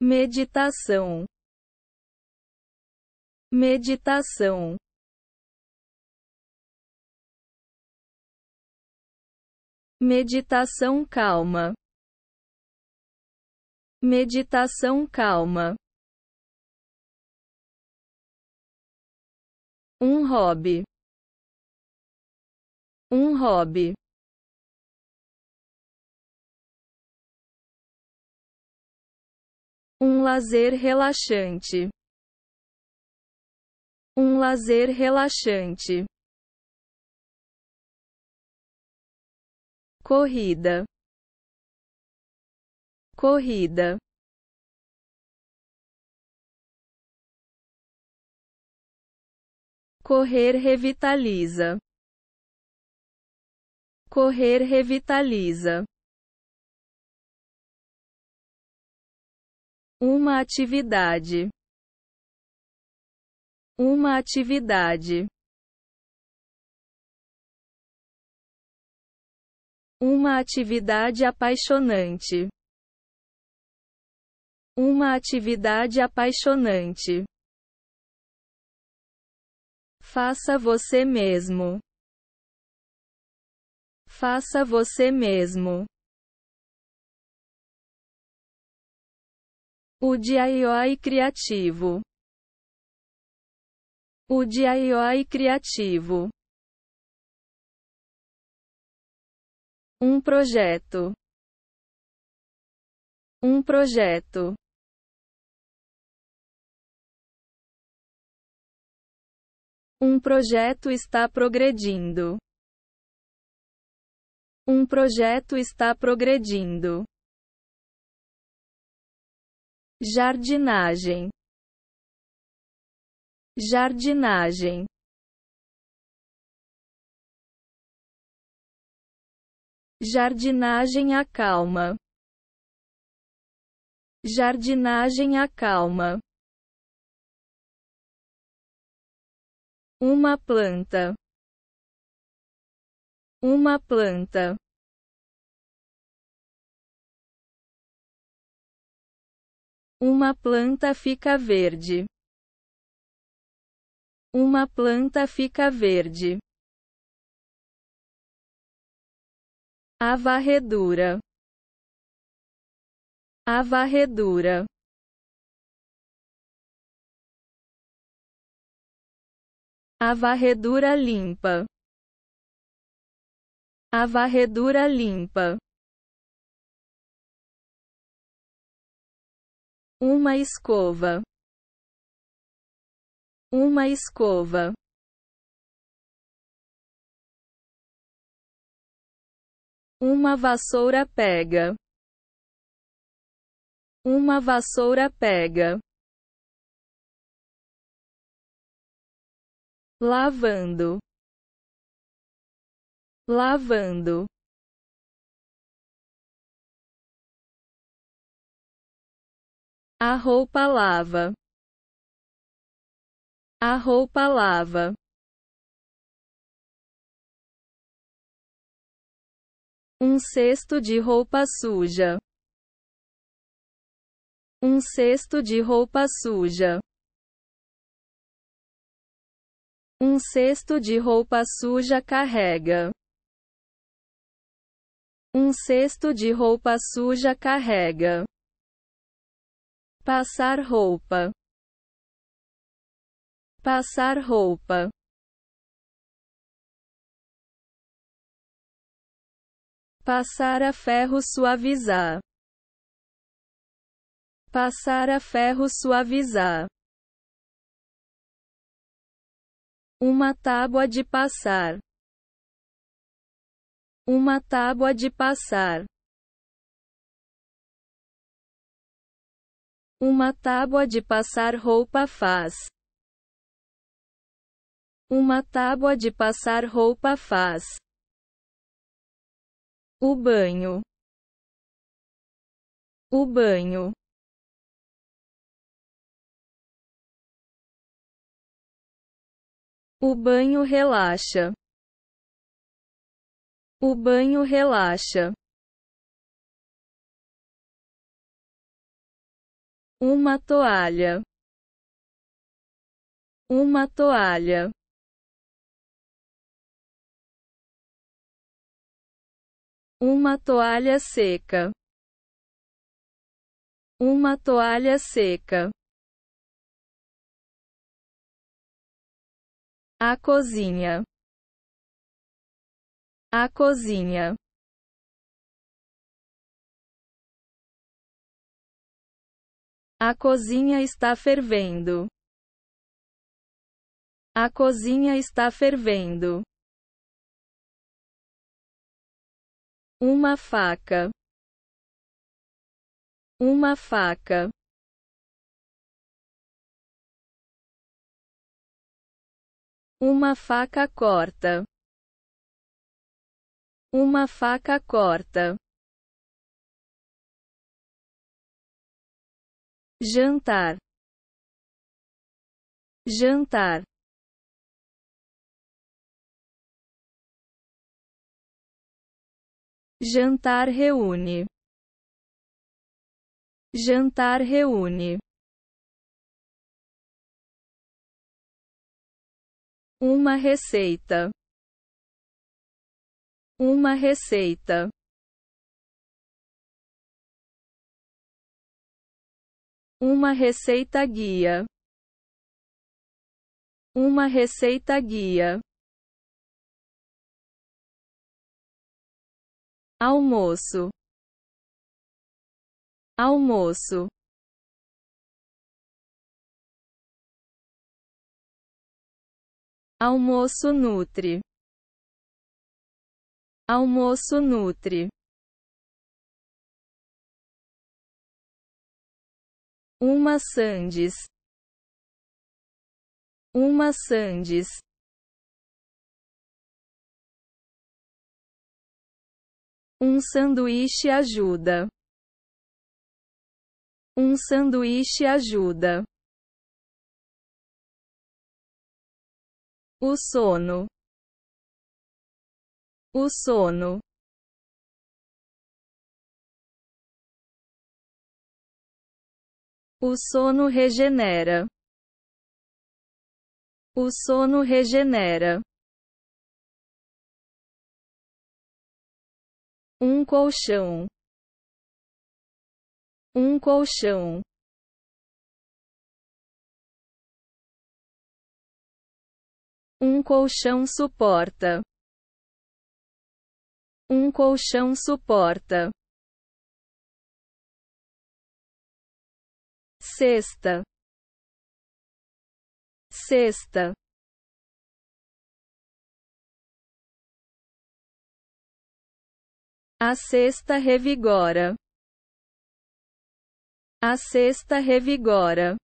meditação, meditação. Meditação calma. Meditação calma. Um hobby. Um hobby. Um lazer relaxante. Um lazer relaxante. Corrida. Corrida. Correr revitaliza. Correr revitaliza. Uma atividade. Uma atividade. Uma atividade apaixonante. Uma atividade apaixonante. Faça você mesmo. Faça você mesmo. O DIY criativo. O DIY criativo. Um projeto. Um projeto. Um projeto está progredindo. Um projeto está progredindo jardinagem, jardinagem, jardinagem acalma, jardinagem acalma. Uma planta. Uma planta. Uma planta fica verde. Uma planta fica verde. A varredura. A varredura. A varredura limpa. A varredura limpa. Uma escova. Uma escova. Uma vassoura pega. Uma vassoura pega. Lavando. Lavando. A roupa lava. A roupa lava. Um cesto de roupa suja. Um cesto de roupa suja. Um cesto de roupa suja carrega. Um cesto de roupa suja carrega passar roupa, passar roupa. Passar a ferro suavizar. Passar a ferro suavizar. Uma tábua de passar. Uma tábua de passar. Uma tábua de passar roupa faz. Uma tábua de passar roupa faz. O banho. O banho. O banho relaxa. O banho relaxa. Uma toalha. Uma toalha. Uma toalha seca. Uma toalha seca. A cozinha. A cozinha. A cozinha está fervendo. A cozinha está fervendo. Uma faca. Uma faca. Uma faca corta. Uma faca corta. jantar jantar jantar reúne jantar reúne uma receita uma receita Uma receita guia. Uma receita guia. Almoço. Almoço. Almoço nutre. Almoço nutre. Uma Sandes. Uma Sandes. Um sanduíche ajuda. Um sanduíche ajuda. O sono. O sono. O sono regenera. O sono regenera. Um colchão. Um colchão. Um colchão suporta. Um colchão suporta. sexta, sexta, a sexta revigora, a sexta revigora.